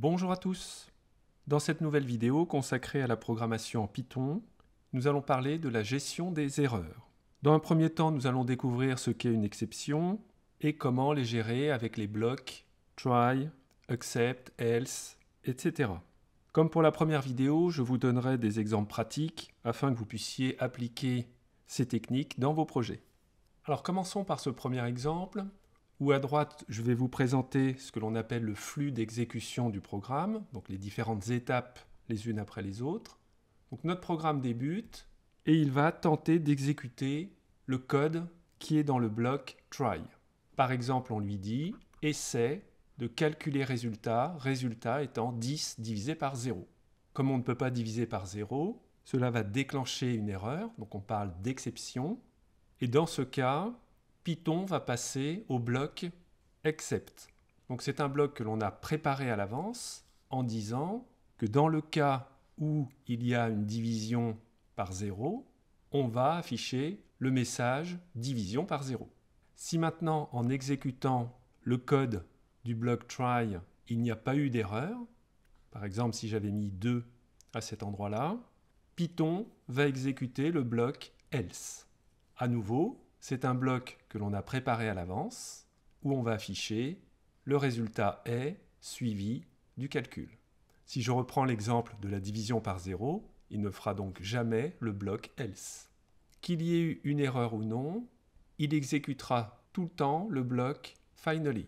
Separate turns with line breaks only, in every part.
Bonjour à tous Dans cette nouvelle vidéo consacrée à la programmation en Python, nous allons parler de la gestion des erreurs. Dans un premier temps, nous allons découvrir ce qu'est une exception et comment les gérer avec les blocs try, accept, else, etc. Comme pour la première vidéo, je vous donnerai des exemples pratiques afin que vous puissiez appliquer ces techniques dans vos projets. Alors commençons par ce premier exemple ou à droite, je vais vous présenter ce que l'on appelle le flux d'exécution du programme, donc les différentes étapes les unes après les autres. Donc notre programme débute et il va tenter d'exécuter le code qui est dans le bloc try. Par exemple, on lui dit essaie de calculer résultat, résultat étant 10 divisé par 0. Comme on ne peut pas diviser par 0, cela va déclencher une erreur, donc on parle d'exception. Et dans ce cas, Python va passer au bloc except. Donc c'est un bloc que l'on a préparé à l'avance en disant que dans le cas où il y a une division par 0, on va afficher le message division par 0. Si maintenant en exécutant le code du bloc try, il n'y a pas eu d'erreur, par exemple si j'avais mis 2 à cet endroit-là, Python va exécuter le bloc else. À nouveau, c'est un bloc que l'on a préparé à l'avance, où on va afficher le résultat est suivi du calcul. Si je reprends l'exemple de la division par zéro, il ne fera donc jamais le bloc else. Qu'il y ait eu une erreur ou non, il exécutera tout le temps le bloc finally,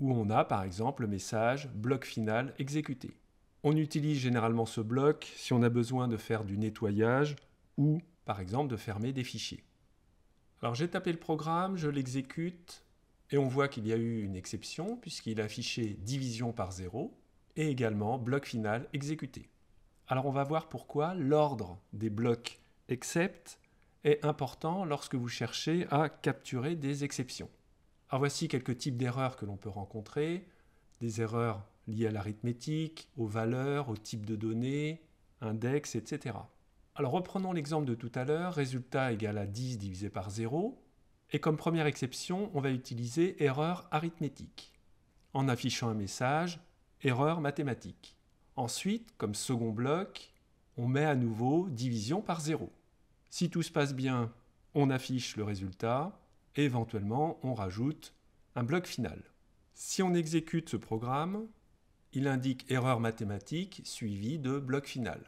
où on a par exemple le message bloc final exécuté. On utilise généralement ce bloc si on a besoin de faire du nettoyage ou par exemple de fermer des fichiers. Alors j'ai tapé le programme, je l'exécute, et on voit qu'il y a eu une exception, puisqu'il a affiché division par 0, et également bloc final exécuté. Alors on va voir pourquoi l'ordre des blocs except est important lorsque vous cherchez à capturer des exceptions. Alors voici quelques types d'erreurs que l'on peut rencontrer, des erreurs liées à l'arithmétique, aux valeurs, aux types de données, index, etc. Alors reprenons l'exemple de tout à l'heure, résultat égal à 10 divisé par 0, et comme première exception, on va utiliser erreur arithmétique, en affichant un message erreur mathématique. Ensuite, comme second bloc, on met à nouveau division par 0. Si tout se passe bien, on affiche le résultat, et éventuellement on rajoute un bloc final. Si on exécute ce programme, il indique erreur mathématique suivi de bloc final.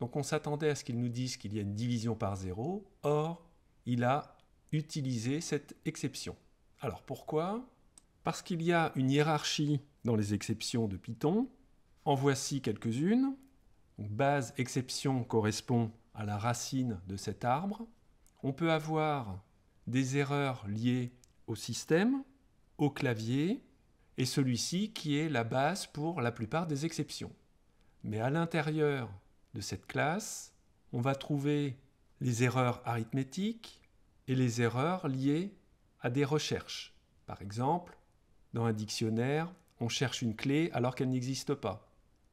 Donc on s'attendait à ce qu'il nous dise qu'il y a une division par zéro, or il a utilisé cette exception. Alors pourquoi Parce qu'il y a une hiérarchie dans les exceptions de Python. En voici quelques-unes. base exception correspond à la racine de cet arbre. On peut avoir des erreurs liées au système, au clavier, et celui-ci qui est la base pour la plupart des exceptions. Mais à l'intérieur de cette classe, on va trouver les erreurs arithmétiques et les erreurs liées à des recherches. Par exemple, dans un dictionnaire, on cherche une clé alors qu'elle n'existe pas.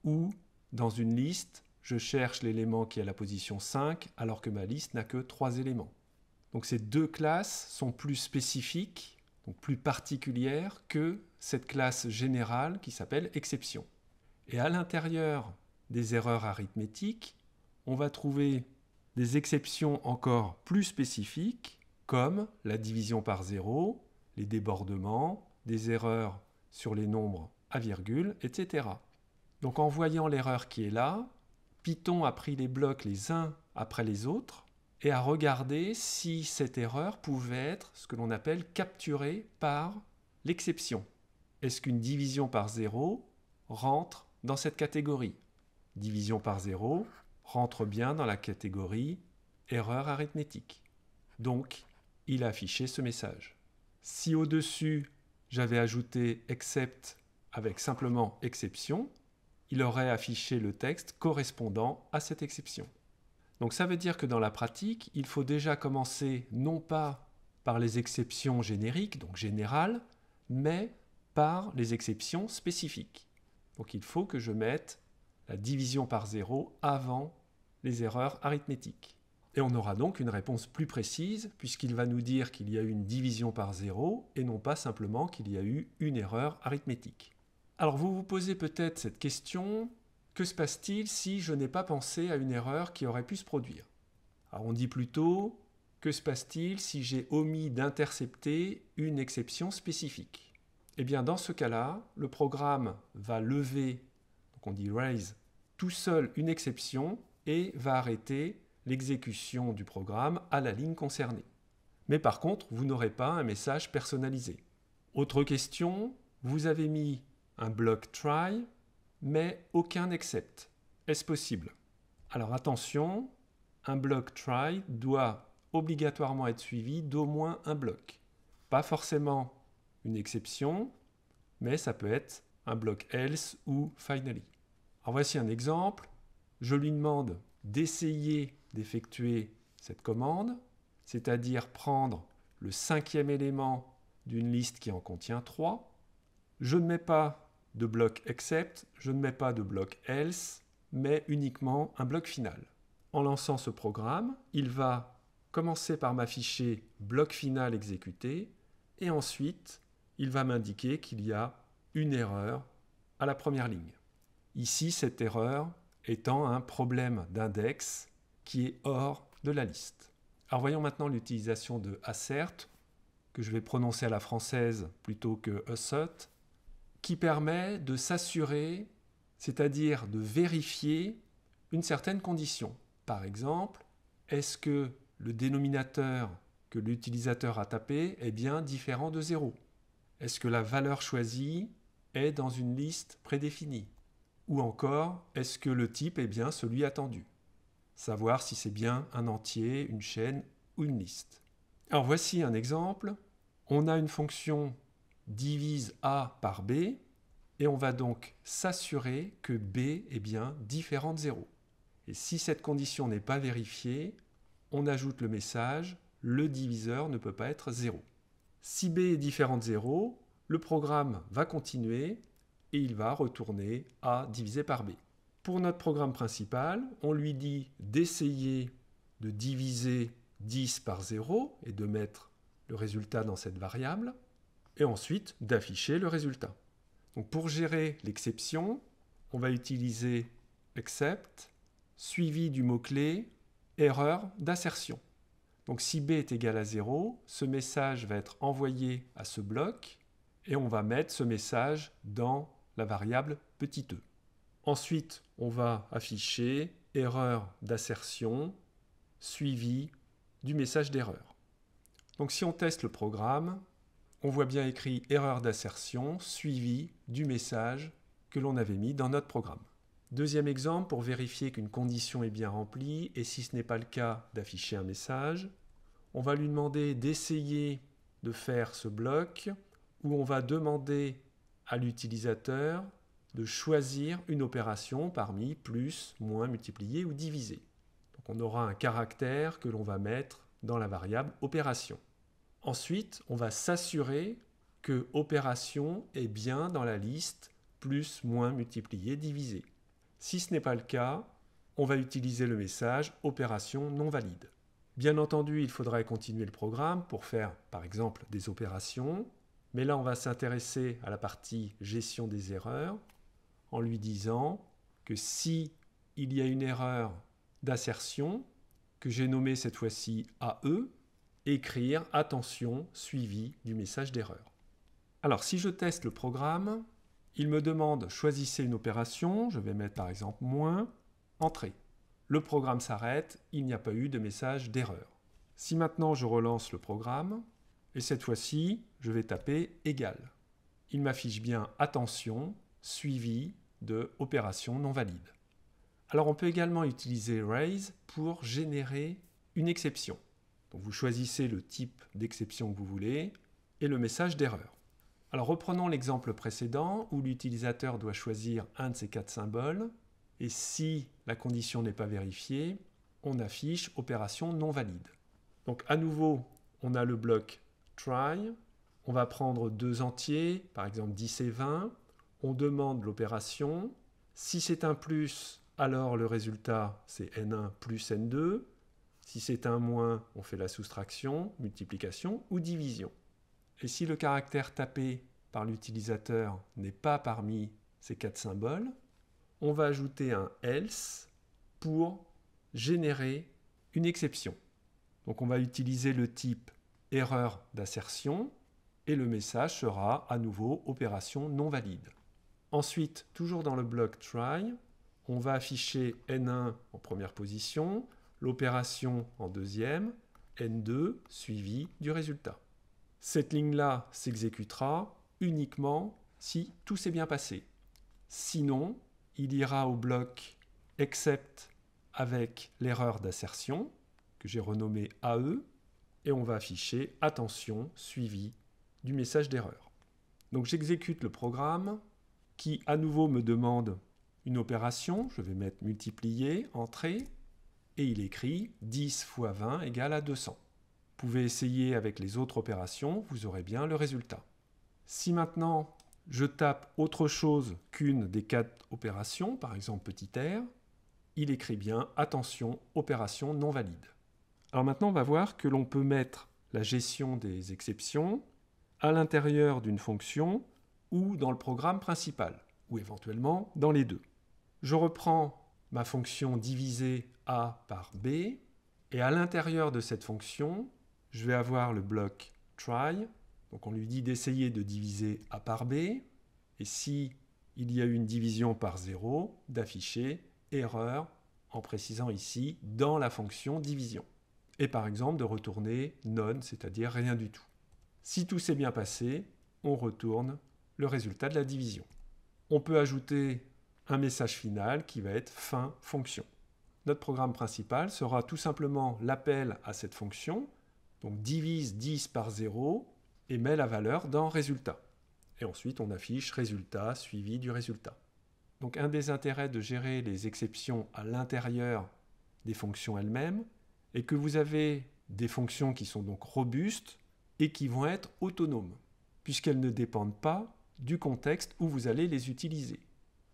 Ou, dans une liste, je cherche l'élément qui est à la position 5 alors que ma liste n'a que 3 éléments. Donc ces deux classes sont plus spécifiques, donc plus particulières que cette classe générale qui s'appelle exception. Et à l'intérieur des erreurs arithmétiques, on va trouver des exceptions encore plus spécifiques, comme la division par zéro, les débordements, des erreurs sur les nombres à virgule, etc. Donc en voyant l'erreur qui est là, Python a pris les blocs les uns après les autres et a regardé si cette erreur pouvait être ce que l'on appelle capturée par l'exception. Est-ce qu'une division par zéro rentre dans cette catégorie division par zéro rentre bien dans la catégorie erreur arithmétique. Donc, il a affiché ce message. Si au-dessus, j'avais ajouté except avec simplement exception, il aurait affiché le texte correspondant à cette exception. Donc ça veut dire que dans la pratique, il faut déjà commencer non pas par les exceptions génériques, donc générales, mais par les exceptions spécifiques. Donc il faut que je mette la division par zéro avant les erreurs arithmétiques. Et on aura donc une réponse plus précise, puisqu'il va nous dire qu'il y a eu une division par zéro, et non pas simplement qu'il y a eu une erreur arithmétique. Alors vous vous posez peut-être cette question, que se passe-t-il si je n'ai pas pensé à une erreur qui aurait pu se produire Alors on dit plutôt, que se passe-t-il si j'ai omis d'intercepter une exception spécifique Et eh bien dans ce cas-là, le programme va lever qu'on dit raise, tout seul une exception et va arrêter l'exécution du programme à la ligne concernée. Mais par contre, vous n'aurez pas un message personnalisé. Autre question, vous avez mis un bloc try, mais aucun except. Est-ce possible Alors attention, un bloc try doit obligatoirement être suivi d'au moins un bloc. Pas forcément une exception, mais ça peut être un bloc else ou finally. Alors voici un exemple. Je lui demande d'essayer d'effectuer cette commande, c'est-à-dire prendre le cinquième élément d'une liste qui en contient 3. Je ne mets pas de bloc except, je ne mets pas de bloc else, mais uniquement un bloc final. En lançant ce programme, il va commencer par m'afficher bloc final exécuté et ensuite il va m'indiquer qu'il y a une erreur à la première ligne. Ici, cette erreur étant un problème d'index qui est hors de la liste. Alors voyons maintenant l'utilisation de assert, que je vais prononcer à la française plutôt que assert, qui permet de s'assurer, c'est-à-dire de vérifier une certaine condition. Par exemple, est-ce que le dénominateur que l'utilisateur a tapé est bien différent de 0 Est-ce que la valeur choisie est dans une liste prédéfinie Ou encore, est-ce que le type est bien celui attendu Savoir si c'est bien un entier, une chaîne ou une liste. Alors voici un exemple. On a une fonction divise A par B et on va donc s'assurer que B est bien différent de 0. Et si cette condition n'est pas vérifiée, on ajoute le message le diviseur ne peut pas être 0. Si B est différent de 0, le programme va continuer et il va retourner A divisé par B. Pour notre programme principal, on lui dit d'essayer de diviser 10 par 0 et de mettre le résultat dans cette variable, et ensuite d'afficher le résultat. pour gérer l'exception, on va utiliser except suivi du mot-clé erreur d'assertion. Donc si b est égal à 0, ce message va être envoyé à ce bloc et on va mettre ce message dans la variable petit e. Ensuite, on va afficher erreur d'assertion suivi du message d'erreur. Donc si on teste le programme, on voit bien écrit erreur d'assertion suivi du message que l'on avait mis dans notre programme. Deuxième exemple, pour vérifier qu'une condition est bien remplie et si ce n'est pas le cas d'afficher un message, on va lui demander d'essayer de faire ce bloc où on va demander à l'utilisateur de choisir une opération parmi plus, moins, multiplié ou divisé. Donc on aura un caractère que l'on va mettre dans la variable opération. Ensuite, on va s'assurer que opération est bien dans la liste plus, moins, multiplié, divisé. Si ce n'est pas le cas, on va utiliser le message opération non valide. Bien entendu, il faudrait continuer le programme pour faire, par exemple, des opérations, mais là, on va s'intéresser à la partie gestion des erreurs en lui disant que si il y a une erreur d'assertion, que j'ai nommée cette fois-ci AE, écrire attention suivi du message d'erreur. Alors si je teste le programme, il me demande choisissez une opération, je vais mettre par exemple moins, entrée. Le programme s'arrête, il n'y a pas eu de message d'erreur. Si maintenant je relance le programme, et cette fois-ci, je vais taper égal. Il m'affiche bien attention suivi de opération non valide. Alors on peut également utiliser raise pour générer une exception. Donc vous choisissez le type d'exception que vous voulez et le message d'erreur. Alors reprenons l'exemple précédent où l'utilisateur doit choisir un de ces quatre symboles et si la condition n'est pas vérifiée, on affiche opération non valide. Donc à nouveau, on a le bloc try. On va prendre deux entiers, par exemple 10 et 20. On demande l'opération. Si c'est un plus, alors le résultat c'est n1 plus n2. Si c'est un moins, on fait la soustraction, multiplication ou division. Et si le caractère tapé par l'utilisateur n'est pas parmi ces quatre symboles, on va ajouter un else pour générer une exception. Donc on va utiliser le type erreur d'assertion et le message sera à nouveau opération non valide. Ensuite, toujours dans le bloc try, on va afficher N1 en première position, l'opération en deuxième, N2 suivi du résultat. Cette ligne-là s'exécutera uniquement si tout s'est bien passé. Sinon, il ira au bloc except avec l'erreur d'assertion, que j'ai renommé AE, et on va afficher attention suivi du message d'erreur. Donc j'exécute le programme qui à nouveau me demande une opération. Je vais mettre multiplier, entrée, et il écrit 10 fois 20 égale à 200. Vous pouvez essayer avec les autres opérations, vous aurez bien le résultat. Si maintenant je tape autre chose qu'une des quatre opérations, par exemple petit r, il écrit bien attention opération non valide. Alors maintenant, on va voir que l'on peut mettre la gestion des exceptions à l'intérieur d'une fonction ou dans le programme principal, ou éventuellement dans les deux. Je reprends ma fonction diviser a par b, et à l'intérieur de cette fonction, je vais avoir le bloc try, donc on lui dit d'essayer de diviser a par b, et si il y a une division par 0, d'afficher erreur en précisant ici dans la fonction division et par exemple de retourner none, c'est-à-dire rien du tout. Si tout s'est bien passé, on retourne le résultat de la division. On peut ajouter un message final qui va être fin fonction. Notre programme principal sera tout simplement l'appel à cette fonction, donc divise 10 par 0 et met la valeur dans résultat. Et ensuite, on affiche résultat suivi du résultat. Donc un des intérêts de gérer les exceptions à l'intérieur des fonctions elles-mêmes, et que vous avez des fonctions qui sont donc robustes et qui vont être autonomes, puisqu'elles ne dépendent pas du contexte où vous allez les utiliser.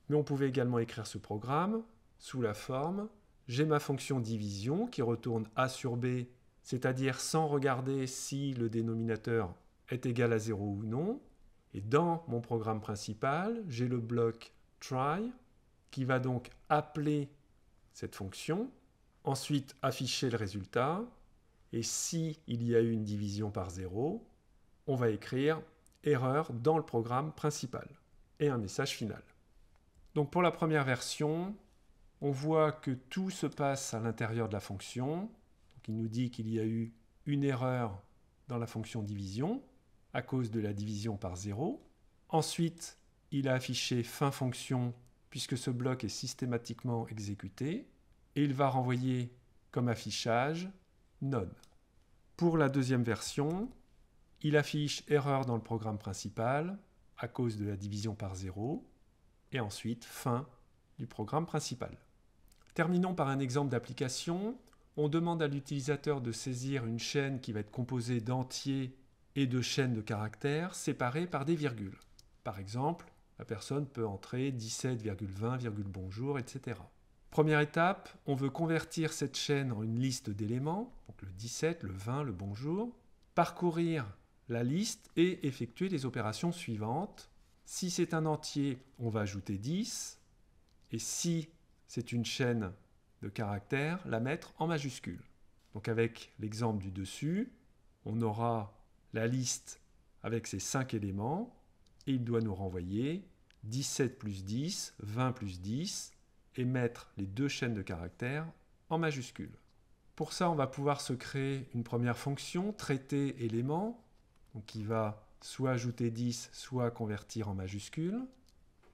Mais on pouvait également écrire ce programme sous la forme j'ai ma fonction division qui retourne a sur b, c'est-à-dire sans regarder si le dénominateur est égal à 0 ou non. Et dans mon programme principal, j'ai le bloc try qui va donc appeler cette fonction ensuite afficher le résultat, et si il y a eu une division par zéro, on va écrire erreur dans le programme principal et un message final. Donc pour la première version, on voit que tout se passe à l'intérieur de la fonction. il nous dit qu'il y a eu une erreur dans la fonction division à cause de la division par zéro. Ensuite, il a affiché fin fonction puisque ce bloc est systématiquement exécuté et il va renvoyer comme affichage none. Pour la deuxième version, il affiche erreur dans le programme principal à cause de la division par zéro et ensuite fin du programme principal. Terminons par un exemple d'application. On demande à l'utilisateur de saisir une chaîne qui va être composée d'entiers et de chaînes de caractères séparées par des virgules. Par exemple, la personne peut entrer 17,20, bonjour, etc. Première étape, on veut convertir cette chaîne en une liste d'éléments, donc le 17, le 20, le bonjour, parcourir la liste et effectuer les opérations suivantes. Si c'est un entier, on va ajouter 10, et si c'est une chaîne de caractères, la mettre en majuscule. Donc avec l'exemple du dessus, on aura la liste avec ses 5 éléments, et il doit nous renvoyer 17 plus 10, 20 plus 10, et mettre les deux chaînes de caractères en majuscule. Pour ça, on va pouvoir se créer une première fonction, traiter élément, qui va soit ajouter 10, soit convertir en majuscule.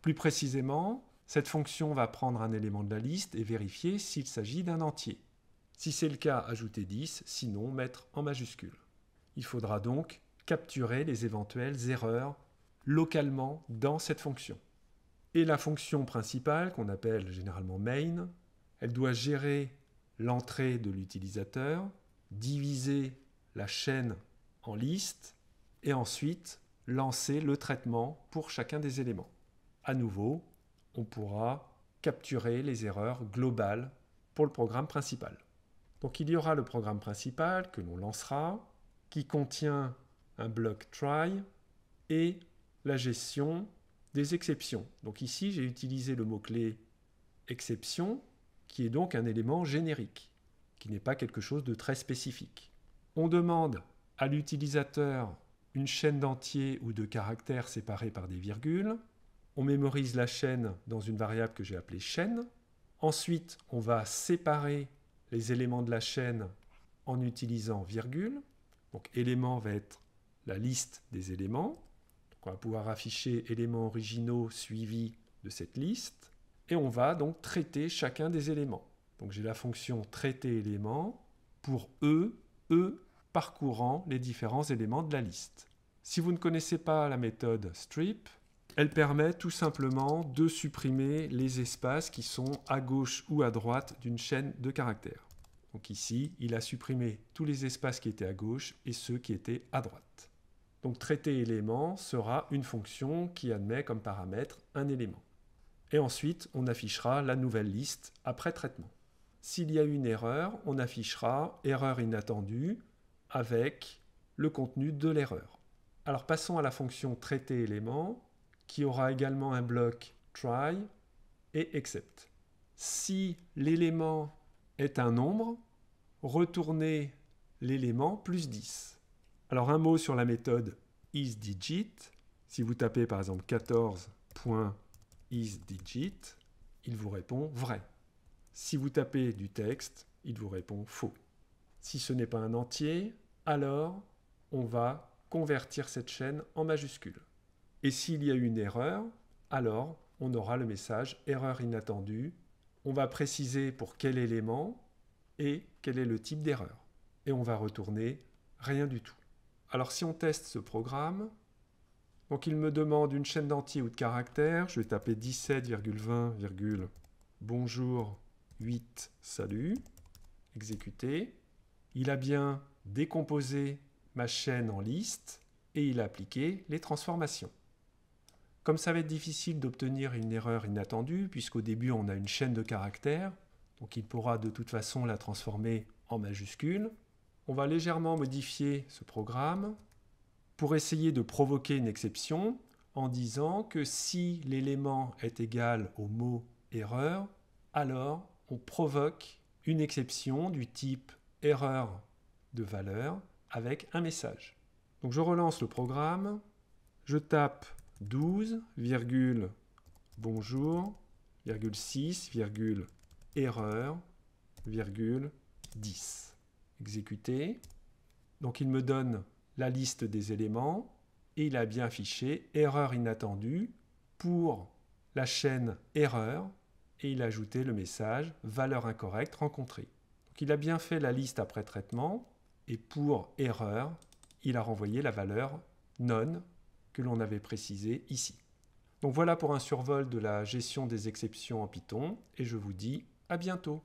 Plus précisément, cette fonction va prendre un élément de la liste et vérifier s'il s'agit d'un entier. Si c'est le cas, ajouter 10, sinon mettre en majuscule. Il faudra donc capturer les éventuelles erreurs localement dans cette fonction. Et la fonction principale, qu'on appelle généralement main, elle doit gérer l'entrée de l'utilisateur, diviser la chaîne en listes, et ensuite lancer le traitement pour chacun des éléments. À nouveau, on pourra capturer les erreurs globales pour le programme principal. Donc il y aura le programme principal que l'on lancera, qui contient un bloc try et la gestion exceptions. Donc ici, j'ai utilisé le mot-clé exception, qui est donc un élément générique, qui n'est pas quelque chose de très spécifique. On demande à l'utilisateur une chaîne d'entiers ou de caractères séparés par des virgules. On mémorise la chaîne dans une variable que j'ai appelée chaîne. Ensuite, on va séparer les éléments de la chaîne en utilisant virgule. Donc élément va être la liste des éléments on va pouvoir afficher éléments originaux suivis de cette liste et on va donc traiter chacun des éléments. Donc j'ai la fonction traiter éléments pour E, E parcourant les différents éléments de la liste. Si vous ne connaissez pas la méthode strip, elle permet tout simplement de supprimer les espaces qui sont à gauche ou à droite d'une chaîne de caractères. Donc ici, il a supprimé tous les espaces qui étaient à gauche et ceux qui étaient à droite. Donc traiter élément sera une fonction qui admet comme paramètre un élément. Et ensuite, on affichera la nouvelle liste après traitement. S'il y a une erreur, on affichera erreur inattendue avec le contenu de l'erreur. Alors passons à la fonction traiter élément qui aura également un bloc try et except. Si l'élément est un nombre, retournez l'élément plus 10. Alors un mot sur la méthode isDigit. Si vous tapez par exemple 14.isDigit, il vous répond vrai. Si vous tapez du texte, il vous répond faux. Si ce n'est pas un entier, alors on va convertir cette chaîne en majuscule. Et s'il y a une erreur, alors on aura le message erreur inattendue. On va préciser pour quel élément et quel est le type d'erreur. Et on va retourner rien du tout. Alors si on teste ce programme, donc il me demande une chaîne d'entiers ou de caractères. Je vais taper 17,20, bonjour, 8, salut. Exécuter. Il a bien décomposé ma chaîne en liste et il a appliqué les transformations. Comme ça va être difficile d'obtenir une erreur inattendue, puisqu'au début on a une chaîne de caractères, donc il pourra de toute façon la transformer en majuscule on va légèrement modifier ce programme pour essayer de provoquer une exception en disant que si l'élément est égal au mot erreur, alors on provoque une exception du type erreur de valeur avec un message. Donc je relance le programme, je tape 12, bonjour, 6, erreur, 10 exécuter. Donc il me donne la liste des éléments et il a bien affiché erreur inattendue pour la chaîne erreur et il a ajouté le message valeur incorrecte rencontrée. Donc il a bien fait la liste après traitement et pour erreur, il a renvoyé la valeur non que l'on avait précisée ici. Donc voilà pour un survol de la gestion des exceptions en Python et je vous dis à bientôt.